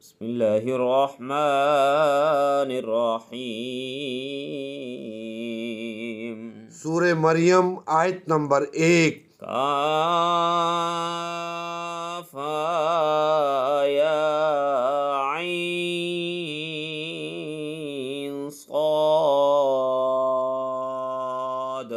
بسم الله الرحمن الرحيم سورة مريم آیت آية نمبر ایک كافا يا عين صاد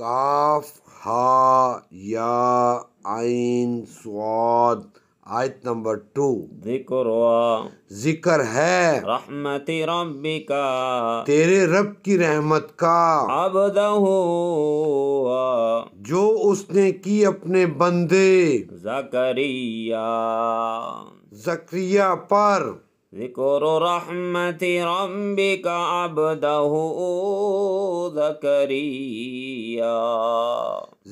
كاف ها يا عين صاد آیت نمبر ٹو ذکر ہوا ذکر ہے رحمت ربی کا تیرے رب کی رحمت کا عبدہ جو اس نے کی اپنے بندے زکریہ زکریہ پر ذکر رحمت ربی کا عبدہ زکریہ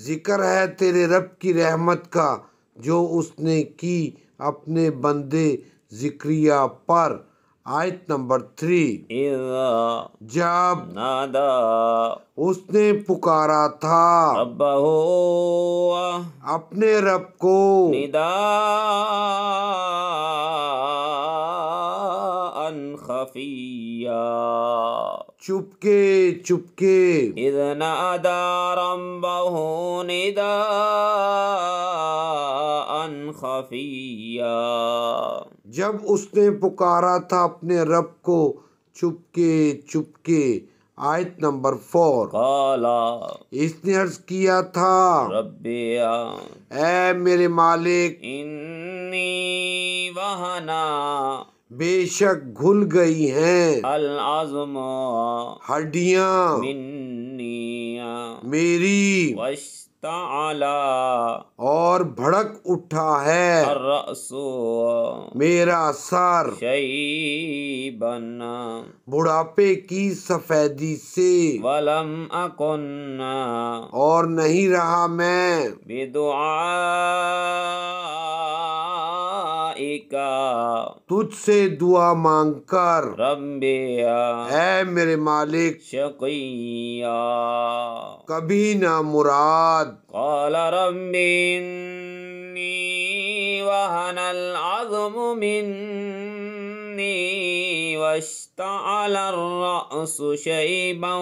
ذکر ہے تیرے رب کی رحمت کا جو اس نے کی اپنے بندے ذکریہ پر آیت نمبر تھری جب نادا اس نے پکارا تھا اپنے رب کو چپکے چپکے اذ نادا بہو ندا جب اس نے پکارا تھا اپنے رب کو چھپ کے چھپ کے آیت نمبر فور قالا اس نے عرض کیا تھا رب میرے مالک انی وہنا بے شک گھل گئی ہیں العظم ہڈیاں منی میری تعالی اور بھڑک اٹھا ہے الرأسو میرا سر شیبن بڑھاپے کی سفیدی سے ولم اکن اور نہیں رہا میں بدعا ملائکہ تجھ سے دعا مانگ کر رب اے میرے مالک شقیہ کبھی نہ مراد قال رب منی وحن العظم منی واشتعل الرأس شیبا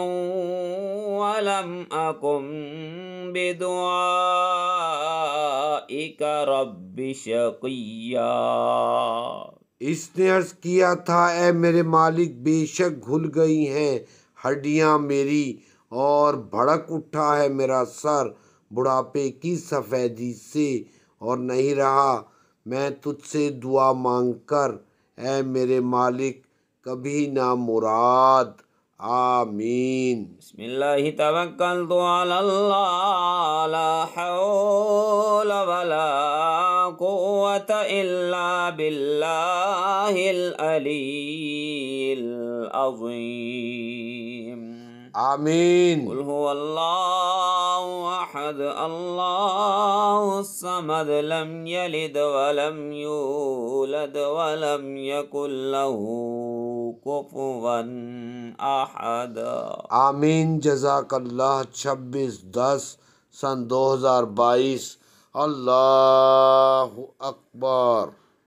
ولم اکم بدعا اس نے عرض کیا تھا اے میرے مالک بے شک گھل گئی ہیں ہڈیاں میری اور بھڑک اٹھا ہے میرا سر بڑھاپے کی سفیدی سے اور نہیں رہا میں تجھ سے دعا مانگ کر اے میرے مالک کبھی نہ مراد آمین بسم اللہ اللہ إلا بالله الألي العظيم آمين قل هو الله أحد الله الصمد لم يلد ولم يولد ولم يكن له كفوا أحد آمين جزاك الله 26 10 سن 2022 الله أكبر